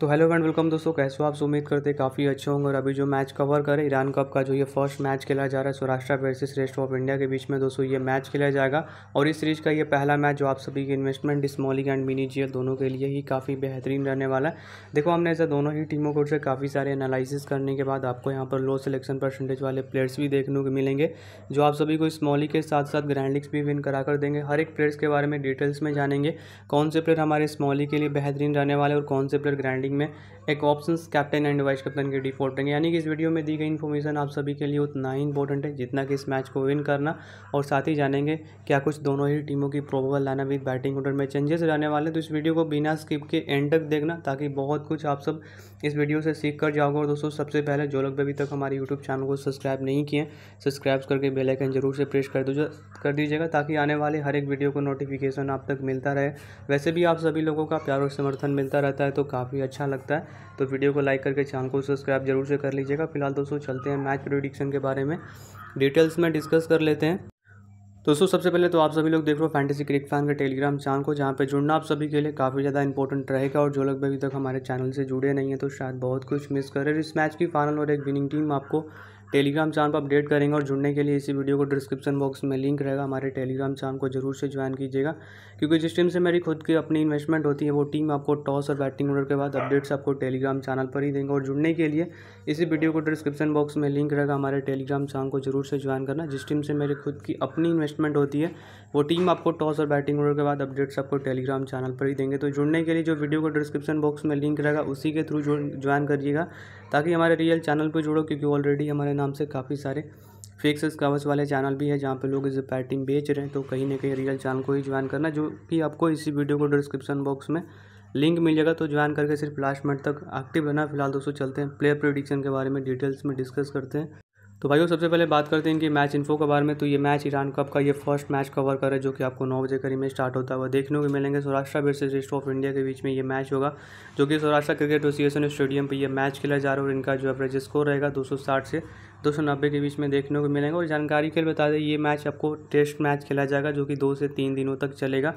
तो hello and welcome दोस्तों कैसे हो आप उम्मीद करते हैं काफ़ी अच्छे होंगे और अभी जो मैच कवर करें ईरान कप का जो ये फर्स्ट मैच खेला जा रहा है Saurashtra versus rest of India के बीच में दोस्तों ये मैच खेला जाएगा और इस सीरीज का ये पहला मैच जो आप सभी के इन्वेस्टमेंट स्मॉलिंग एंड मिनी जी दोनों के लिए ही काफ़ी बेहतरीन रहने वाला है देखो हमने ऐसे दोनों ही टीमों को से काफ़ी सारे एनालिसिस करने के बाद आपको यहाँ पर लो सिलेक्शन परसेंटेज वाले प्लेयर्स भी देखने को मिलेंगे जो आप सभी को स्मॉली के साथ साथ ग्रैंड भी विन करा कर देंगे हर एक प्लेयर्स के बारे में डिटेल्स में जानेंगे कौन से प्लेयर हमारे स्मॉली के लिए बेहतरीन रहने वाले और कौन से प्लेयर ग्रैंड सेटिंग में एक option captain and vice captain के डिफॉल्ट रहेंगे यानी कि इस वीडियो में दी गई इन्फॉर्मेशन आप सभी के लिए उतना ही इंपॉर्टेंट है जितना कि इस मैच को विन करना और साथ ही जानेंगे क्या कुछ दोनों ही टीमों की प्रोबल लाना भी बैटिंग ऑर्डर में चेंजेस रहने वाले तो इस वीडियो को बिना स्किप के एंड तक देखना ताकि बहुत कुछ आप सब इस वीडियो से सीख कर जाओगे और दोस्तों सबसे पहले जो लोग अभी तक हमारे यूट्यूब चैनल को सब्सक्राइब नहीं किए सब्सक्राइब करके बेलाइकन जरूर से प्रेस कर दीजिए कर दीजिएगा ताकि आने वाले हर एक वीडियो को नोटिफिकेशन आप तक मिलता रहे वैसे भी आप सभी लोगों का प्यार और समर्थन मिलता रहता है तो काफ़ी अच्छा अच्छा लगता है तो वीडियो को लाइक करके चैनल को सब्सक्राइब जरूर से कर लीजिएगा फिलहाल दोस्तों चलते हैं मैच प्रोडिक्शन के बारे में डिटेल्स में डिस्कस कर लेते हैं दोस्तों सबसे पहले तो आप सभी लोग देख लो फैंटेसी क्रिक फैन के टेलीग्राम चैनल को जहाँ पे जुड़ना आप सभी के लिए काफ़ी ज़्यादा इंपॉर्टेंट रहेगा और जो लोग अभी तक हमारे चैनल से जुड़े नहीं हैं तो शायद बहुत कुछ मिस हैं इस मैच की फाइनल और एक विनिंग टीम आपको टेलीग्राम चैनल पर अपडेट करेंगे और जुड़ने के लिए इसी वीडियो को डिस्क्रिप्शन बॉक्स में लिंक रहेगा हमारे टेलीग्राम चैनल को जरूर से ज्वाइन कीजिएगा क्योंकि जिस टीम से मेरी खुद की अपनी इन्वेस्टमेंट होती है वो टीम आपको टॉस और बैटिंग ऑर्डर के बाद अपडेट्स आपको टेलीग्राम चैनल पर ही देंगे और जुड़ने के लिए इसी वीडियो को डिस्क्रिप्शन बॉक्स में लिंक रहेगा हमारे टेलीग्राम चैनल को जरूर से ज्वाइन करना जिस टीम से मेरी खुद की अपनी इन्वेस्टमेंट होती है वो टीम आपको टॉस और बैटिंग ऑर्डर के बाद अपडेट्स आपको टेलीग्राम चैनल पर ही देंगे तो जुड़ने के लिए जो वीडियो को डिस्क्रिप्शन बॉक्स में लिंक रहेगा उसी के थ्रू ज्वाइन करिएगा ताकि हमारे रियल चैनल पर जुड़ो क्योंकि ऑलरेडी हमारे नाम से काफ़ी सारे फेक से वाले चैनल भी है जहाँ पे लोग इस पैटिंग बेच रहे हैं तो कहीं ना कहीं रियल चैनल को ही ज्वाइन करना जो कि आपको इसी वीडियो को डिस्क्रिप्शन बॉक्स में लिंक मिल जाएगा तो ज्वाइन करके सिर्फ लास्ट मिनट तक एक्टिव रहना फिलहाल दोस्तों चलते हैं प्लेयर प्रोडिक्शन के बारे में डिटेल्स में डिस्कस करते हैं तो भाइयों सबसे पहले बात करते हैं कि मैच इन्फो के बारे में तो ये मैच ईरान कप का ये फर्स्ट मैच कवर कर है जो कि आपको नौ बजे करीब में स्टार्ट होता है देखने को मिलेंगे Saurashtra versus rest of India के बीच में ये मैच होगा जो कि सौराष्ट्र क्रिकेट एसोसिएशन स्टेडियम पर यह मैच खेला जा रहा है और इनका जो एवरेज स्कोर रहेगा दो से दो सौ नब्बे के बीच में देखने को मिलेंगे और जानकारी के लिए बता दें ये मैच आपको टेस्ट मैच खेला जाएगा जो कि दो से तीन दिनों तक चलेगा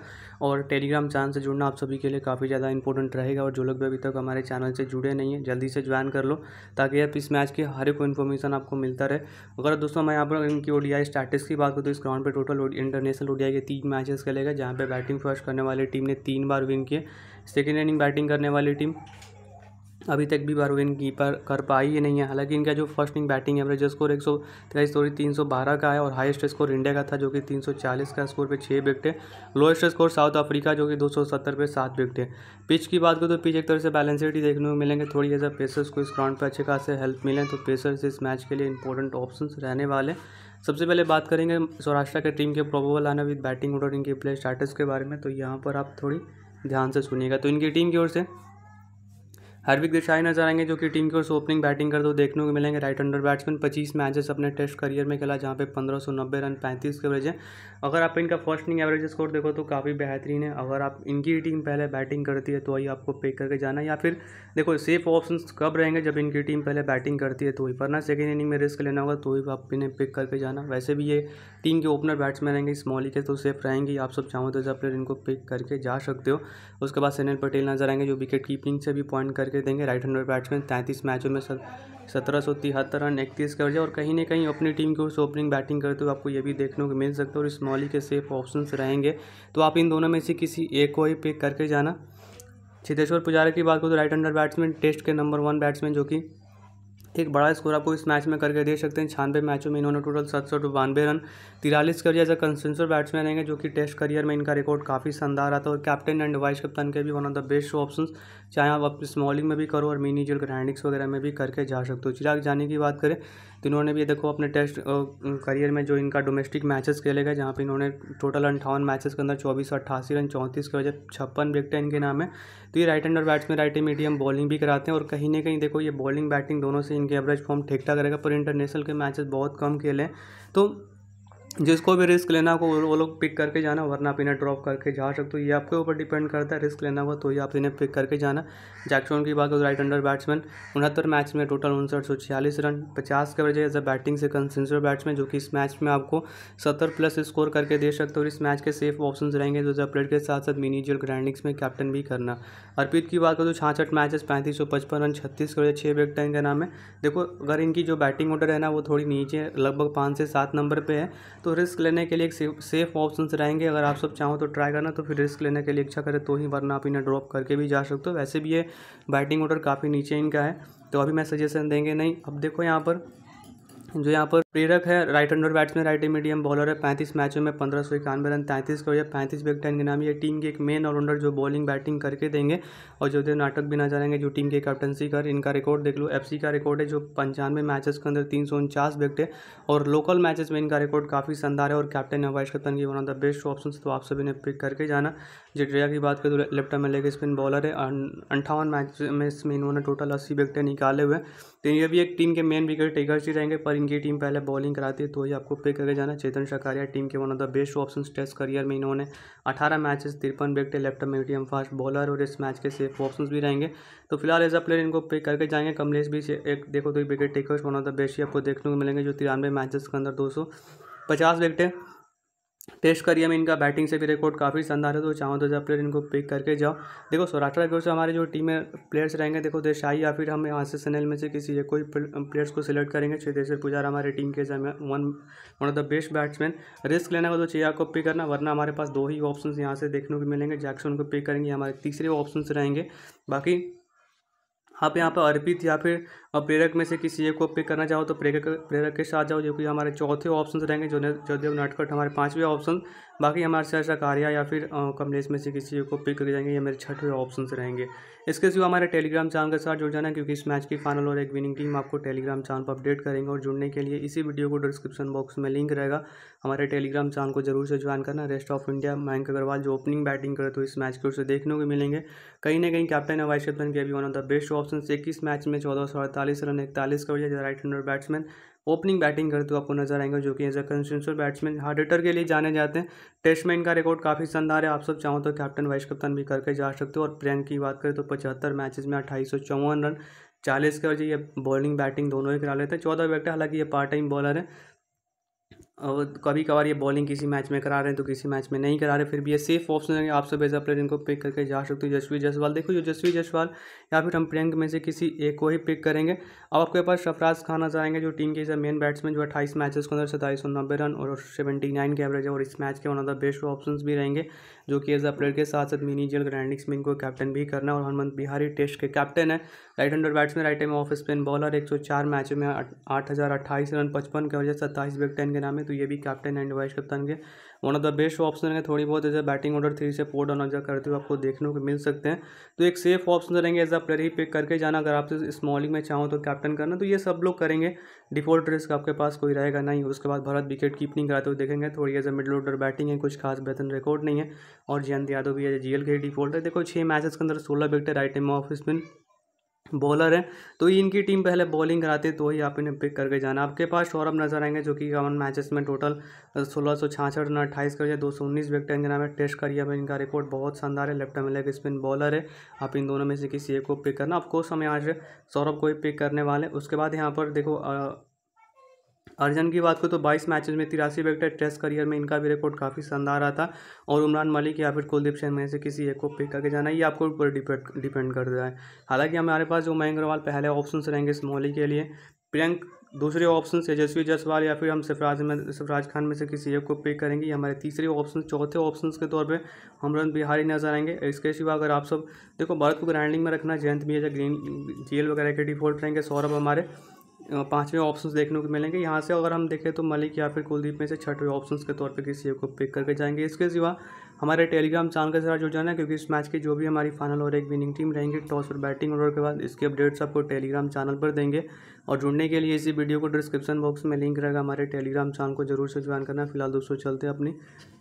और टेलीग्राम चैनल से जुड़ना आप सभी के लिए काफ़ी ज़्यादा इंपॉर्टेंट रहेगा और जो लोग भी अभी तक हमारे चैनल से जुड़े नहीं हैं जल्दी से ज्वाइन कर लो ताकि आप इस मैच की हर एक इन्फॉर्मेशन आपको मिलता रहे अगर दोस्तों मैं यहाँ पर इनकी ओडीआई स्टैटिस की बात करूँ तो इस ग्राउंड पर टोटल इंटरनेशनल ओडीआई के तीन मैचेस खेलेगा जहाँ पर बैटिंग फर्स्ट करने वाली टीम ने तीन बार विन किए सेकेंड इनिंग बैटिंग करने वाली टीम अभी तक भी बारगेन कीपर कर पाई ही नहीं है हालांकि इनका जो first inning batting average score एक सौ तेईस तीन सौ बारह का है और हाईएस्ट स्कोर इंडिया का था जो कि तीन सौ चालीस का स्कोर पे छः है लोएस्ट स्कोर साउथ अफ्रीका जो कि दो सौ सत्तर पे सात विकटें पिच की बात करें तो पिच एक तरह से बैलेंसड ही देखने को मिलेंगे थोड़ी ऐसा पेसर्स को इस ग्राउंड पर अच्छे खासे हेल्प मिले तो पेसर्स इस मैच के लिए इंपॉर्टेंट ऑप्शन रहने वाले सबसे पहले बात करेंगे सौराष्ट्र के टीम के प्रोबोबल आना विद बैटिंग ऑर्डर इनके प्लेयर स्टार्टस के बारे में तो यहाँ पर आप थोड़ी ध्यान से सुनिएगा तो इनकी टीम की ओर से हार्दिक देसाई नजर आएंगे जो कि टीम की ओर से ओपनिंग बैटिंग करते हुए देखने को मिलेंगे राइट अंडर बैट्समैन 25 मैचेस अपने टेस्ट करियर में खेला जहाँ पे 1590 रन 35 के एवरेज है अगर आप इनका फर्स्ट इनिंग एवरेज स्कोर देखो तो काफ़ी बेहतरीन है अगर आप इनकी टीम पहले बैटिंग करती है तो वही आपको पे करके जाना या फिर देखो सेफ ऑप्शन कब रहेंगे जब इनकी टीम पहले बैटिंग करती है तो वही वरना सेकेंड इनिंग में रिस्क लेना होगा तो ही आप इन्हें पिक करके जाना वैसे भी ये टीम के ओपनर बैट्समैन रहेंगे स्मॉली के तो सेफ रहेंगे आप सब चाहो तो जब प्लेयर इनको पिक करके जा सकते हो उसके बाद सनील पटेल नजर आएंगे जो विकेट कीपिंग से भी पॉइंट करके दे देंगे राइट हैंड बैट्समैन तैंतीस मैचों में सत्रह सौ तिहत्तर रन इकतीस कर और कहीं ना कहीं अपनी टीम की उस ओपनिंग बैटिंग करते हुए आपको ये भी देखने को मिल सकता है और इस मॉली के सेफ ऑप्शन रहेंगे तो आप इन दोनों में से किसी एक को ही पिक करके जाना छितेश्वर पुजारा की बात करो तो राइट हैंडर बैट्समैन टेस्ट के नंबर वन बैट्समैन जो कि एक बड़ा स्कोर आपको इस मैच में करके दे सकते हैं छानबे मैचों में इन्होंने टोटल सात सौ बानवे रन तिरालीस career as a consistent batsman रहेंगे जो कि टेस्ट करियर में इनका रिकॉर्ड काफ़ी शानदार आता था और कैप्टन एंड वाइस कप्तान के भी one of the best option चाहे आप अपनी स्मॉलिंग में भी करो और मिनी जो ग्रैंडिक्स वगैरह में भी करके जा सकते हो चिराग जाने की बात करें तो इन्होंने भी देखो अपने टेस्ट करियर में जो इनका डोमेस्टिक मैचेस खेले गए जहाँ पर इन्होंने टोटल अंठावन मैचेस के अंदर चौबीस अट्ठासी रन चौंतीस के वजह छप्पन विकटें इनके नाम है तो ये राइट और बैट्समैन राइट मीडियम बॉलिंग भी कराते हैं और कहीं ना कहीं देखो ये बॉलिंग बैटिंग दोनों से इनके एवरेज फॉर्म ठीक ठाक रहेगा पर इंटरनेशनल के मैचेस बहुत कम खेले हैं तो जिसको भी रिस्क लेना को वो लोग पिक करके जाना वरना आप इन्हें ड्रॉप करके जा सकते हो ये आपके ऊपर डिपेंड करता है रिस्क लेना हो तो ये आप इन्हें पिक करके जाना जैक्सन की बात करो राइट अंडर बैट्समैन उनहत्तर मैच में टोटल उनसठ सौ छियालीस रन पचास के बजाय एज अ बैटिंग से कंसेंसर बैट्समैन जो कि इस मैच में आपको सत्तर प्लस स्कोर करके दे सकते हो और इस मैच के सेफ ऑप्शन रहेंगे जो प्लेट के साथ साथ मिनीजल ग्रैंडिंग्स में कैप्टन भी करना अर्पित की बात करो छाछठ मैचेस पैंतीस सौ पचपन रन छत्तीस के बजाय छः विकेट इनका नाम है देखो अगर इनकी जो बैटिंग ऑर्डर है ना वो थोड़ी नीचे लगभग पाँच से सात नंबर पर है तो रिस्क लेने के लिए एक सेफ ऑप्शन रहेंगे अगर आप सब चाहो तो ट्राई करना तो फिर रिस्क लेने के लिए इच्छा करें तो ही वरना आप इन्हें ड्रॉप करके भी जा सकते हो वैसे भी ये बैटिंग ऑर्डर काफ़ी नीचे इनका है तो अभी मैं सजेशन देंगे नहीं अब देखो यहाँ पर जो यहाँ पर प्रेरक है right hander batsman right medium bowler है पैंतीस मैचों में पंद्रह सौ इक्यानवे रन तैंतीस करोड़ पैंतीस बेग टेन के नाम ये टीम के एक मेन ऑलराउंडर जो बॉलिंग बैटिंग करके देंगे और जो नाटक भी ना जाएंगे जो टीम के कैप्टनसी कर इनका रिकॉर्ड देख लो एफ का रिकॉर्ड है जो पंचानवे मैचेस के अंदर तीन सौ उनचास विकेट है और लोकल मैचेस में इनका रिकॉर्ड काफ़ी शानदार है और कैप्टन अवैश कप्तान की one of the best option तो आप सभी ने पिक करके जाना जिटरिया की बात करें तो लेफ्ट में लेग स्पिन बॉलर है अं, अंठावन मैच में इसमें इन्होंने टोटल अस्सी विकटें निकाले हुए तो ये भी एक टीम के मेन विकेट टेकर्स ही रहेंगे पर इनकी टीम पहले बॉलिंग कराती है तो ही आपको पे करके जाना चेतन शकारिया टीम के one of the best option test career में इन्होंने अठारह मैचेस तिरपन wicket left medium fast bowler और इस मैच के सेफ ऑप्शन भी रहेंगे तो फिलहाल एज अ प्लेयर इनको पे करके जाएंगे कमलेश भी एक देखो तो wicket takers one of the best ही आपको देखने को मिलेंगे जो तिरानवे मैचेस के अंदर दो सौ पचास विकेटें टेस्ट करिए मैं इनका बैटिंग से भी रिकॉर्ड काफ़ी शानदार है तो चाहूँ तो जब प्लेयर इनको पिक करके जाओ देखो सौराष्ट्र की ओर से हमारे जो टीम में प्लेयर्स रहेंगे देखो देशाई या फिर हम यहाँ से सनेल में से किसी एक कोई प्लेयर्स को सिलेक्ट करेंगे चेतेश्वर पुजारा हमारे टीम के one one of the best batsman risk लेने का तो चाहिए आपको पिक करना वरना हमारे पास दो ही ऑप्शन यहाँ से देखने को मिलेंगे जैक्सन को पिक करेंगे हमारे तीसरे ऑप्शन रहेंगे बाकी आप यहाँ पर अर्पित या फिर प्रेरक में से किसी एक को पिक करना चाहो तो प्रेरक प्रेरक के साथ जाओ जो कि हमारे चौथे ऑप्शन रहेंगे जो जयदेव नटखट हमारे पाँचवें ऑप्शन बाकी हमारे सरसा कार्या या फिर कमलेश में से किसी एक को पिक कर जाएंगे ये मेरे छठवें ऑप्शन रहेंगे इसके सिवा हमारे टेलीग्राम चैनल के साथ जुड़ जाना क्योंकि इस मैच की फाइनल और एक विनिंग टीम आपको टेलीग्राम चैनल पर अपडेट करेंगे और जुड़ने के लिए इसी वीडियो को डिस्क्रिप्शन बॉक्स में लिंक रहेगा हमारे टेलीग्राम चैनल को जरूर से ज्वाइन करना rest of India Mayank Agarwal जो ओपनिंग बैटिंग करे तो इस मैच के उसे देखने को मिलेंगे कहीं ना कहीं कैप्टन है वाइस कैप्टन के भी one of the best option option से इक्कीस मैच में चौदह सौ अड़तालीस रन इकतालीस का वजह right hander batsman opening batting करते तो हुए आपको नजर आएंगे जो कि as a consistent batsman hard hitter के लिए जाने जाते हैं टेस्ट में इनका रिकॉर्ड काफ़ी शानदार है आप सब चाहो तो कैप्टन वाइस कप्तान भी करके जा सकते हो और प्रियंक की बात करें तो पचहत्तर मैचेस में अट्ठाईस रन चालीस के वजह ये बॉलिंग बैटिंग दोनों ही करा लेते हैं चौदह विकेट हालांकि ये पार्ट टाइम बॉलर है कभी कभार ये बॉलिंग किसी मैच में करा रहे हैं तो किसी मैच में नहीं करा रहे फिर भी ये सेफ ऑप्शन है आप सब ऐसा प्लेयर इनको पिक करके जा सकते हो जसवी जसवाल देखो जो जसवी जसवाल या फिर हम प्रियंक में से किसी एक को ही पिक करेंगे अब आपके पास सफराज खान आ जाएंगे जो टीम के मेन बैट्समैन जो अट्ठाईस मैचेस के अंदर सताईस सौ नब्बे रन और सेवेंटी नाइन के एवरेज है और इस मैच के one of the best option भी रहेंगे जो कि एज अ प्लेयर के साथ साथ मिनी जेल ग्रैंडिक्स में इनको कैप्टन भी करना और हनुमंत बिहारी टेस्ट के कैप्टन है right bats batsman right time off spin bowler एक सौ चार मैचों में आठ हज़ार अट्ठाईस रन पचपन के वजह सत्ताईस बिग टेन के नाम है तो ये भी कैप्टन एंड वाइस कप्तान के one of the best option है थोड़ी बहुत जैसे बैटिंग ऑर्डर थ्री से फोर डाउन ऑर्डर करते हुए आपको देखने को मिल सकते हैं तो एक सेफ ऑप्शन रहेंगे एज अ प्लेयर ही पिक करके जाना अगर आप स्मॉलिंग में चाहो तो कैप्टन करना तो ये सब लोग करेंगे डिफॉल्ट रिस्क आपके पास कोई रहेगा नहीं उसके बाद भारत विकेट कीपिंग कराते हुए देखेंगे थोड़ी as a middle order batting है कुछ खास बेहतर रिकॉर्ड नहीं है और जयंत यादव भी एज जीएल के डिफॉल्ट है देखो छः मैचेस के अंदर सोलह wicket right time off spin bowler हैं तो ही इनकी टीम पहले बॉलिंग कराती है तो ही आप इन्हें पिक करके जाना आपके पास सौरभ नजर आएंगे जो कि इक्यावन मैचेस में टोटल सोलह सौ छाछठ रन अट्ठाईस करिए दो सौ उन्नीस विकेट इनके नाम है टेस्ट करिए अब इनका रिकॉर्ड बहुत शानदार है लेफ्ट में लेग स्पिन बॉलर है आप इन दोनों में से किसी एक को पिक करना ऑफकोर्स हम यहाँ से सौरभ को ही पिक करने वाले उसके बाद यहाँ पर देखो अर्जन की बात को तो 22 मैचेस में तिरासी विकेट टेस्ट करियर में इनका भी रिकॉर्ड काफ़ी शानदार रहा था और उमरान मलिक या फिर कुलदीप सिंह में से किसी एक को पिक करके जाना ये आपको ऊपर डिपेंड डिपेंड कर रहा है हालांकि हमारे पास जो मयंक अग्रवाल पहले ऑप्शन रहेंगे इस मोहली के लिए प्रियंक दूसरे ऑप्शन तेजस्वी जसवाल या फिर हम सफराज में सफराज खान में से किसी एक को पिक करेंगे ये हमारे तीसरे ऑप्शन चौथे ऑप्शन के तौर पे रन बिहारी नजर आएंगे इसके सिवा अगर आप सब देखो भारत को ग्राइंडिंग में रखना जयंत भी है ग्रीन जेल वगैरह के डिफॉल्ट रहेंगे सौरभ हमारे पाँचवें ऑप्शन देखने को मिलेंगे यहाँ से अगर हम देखें तो मलिक या फिर कुलदीप में से छठवें ऑप्शन के तौर पर किसी को पिक करके जाएंगे इसके सिवा हमारे टेलीग्राम चैनल के साथ जुड़ जाना क्योंकि इस मैच की जो भी हमारी फाइनल और एक विनिंग टीम रहेंगी टॉस और बैटिंग ऑर्डर के बाद इसके अपडेट्स आपको टेलीग्राम चैनल पर देंगे और जुड़ने के लिए इसी वीडियो को डिस्क्रिप्शन बॉक्स में लिंक रहेगा हमारे टेलीग्राम चैनल को जरूर से ज्वाइन करना फिलहाल दोस्तों चलते अपनी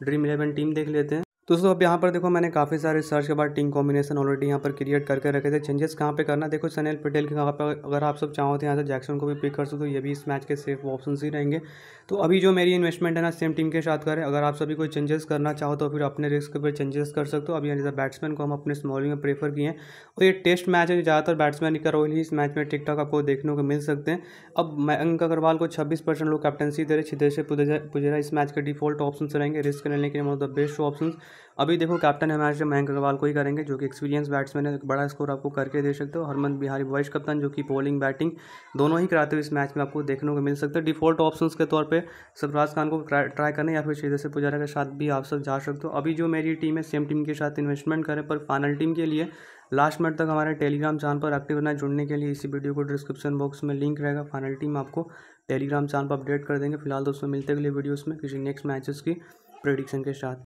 ड्रीम इलेवन टीम देख लेते हैं दोस्तों अब यहाँ पर देखो मैंने काफ़ी सारे सर्च के बाद टीम कॉम्बिनेशन ऑलरेडी यहाँ पर क्रिएट करके रखे थे चेंजेस कहाँ पे करना देखो सनील पटेल के कहाँ पर अगर आप सब चाहो तो यहाँ से जैक्सन को भी पिक कर सकते हो तो ये भी इस मैच के सेफ ऑप्शन ही रहेंगे तो अभी जो मेरी इन्वेस्टमेंट है ना सेम टीम के साथ करें अगर आप सभी कोई चेंजेस करना चाहो तो फिर अपने रिस्क पर चेंजेस कर सकते हो अभी यहाँ बैट्समैन को हम अपने स्मॉलिंग में प्रेफर किए हैं और ये टेस्ट मैच है ज़्यादातर बैट्समैन का रोल ही इस मैच में ठीक आपको देखने को मिल सकते हैं अब मयंक अग्रवाल को छब्बीस परसेंट लोग कैप्टनसी दे रहे छिदेश पुजेरा इस मैच के डिफॉल्ट ऑप्शन रहेंगे रिस्क लेने के लिए one of the best option अभी देखो कैप्टन है मैच मयंक अग्रवाल को ही करेंगे जो कि एक्सपीरियंस बैट्समैन है बड़ा स्कोर आपको करके दे सकते हो हरमन बिहारी वाइस कप्तान जो कि बॉलिंग बैटिंग दोनों ही कराते हुए इस मैच में आपको देखने को मिल सकता है डिफॉल्ट ऑप्शन के तौर पर सरफराज खान को ट्राई करने या फिर सीधे से पुजारा के साथ भी आप सब जा सकते हो अभी जो मेरी टीम है सेम टीम के साथ इन्वेस्टमेंट करें पर फाइनल टीम के लिए लास्ट मिनट तक हमारे टेलीग्राम चैनल पर एक्टिव रहना जुड़ने के लिए इसी वीडियो को डिस्क्रिप्शन बॉक्स में लिंक रहेगा फाइनल टीम आपको टेलीग्राम चैनल पर अपडेट कर देंगे फिलहाल दोस्तों मिलते अगले वीडियोस में किसी नेक्स्ट मैचेस की प्रोडिक्शन के साथ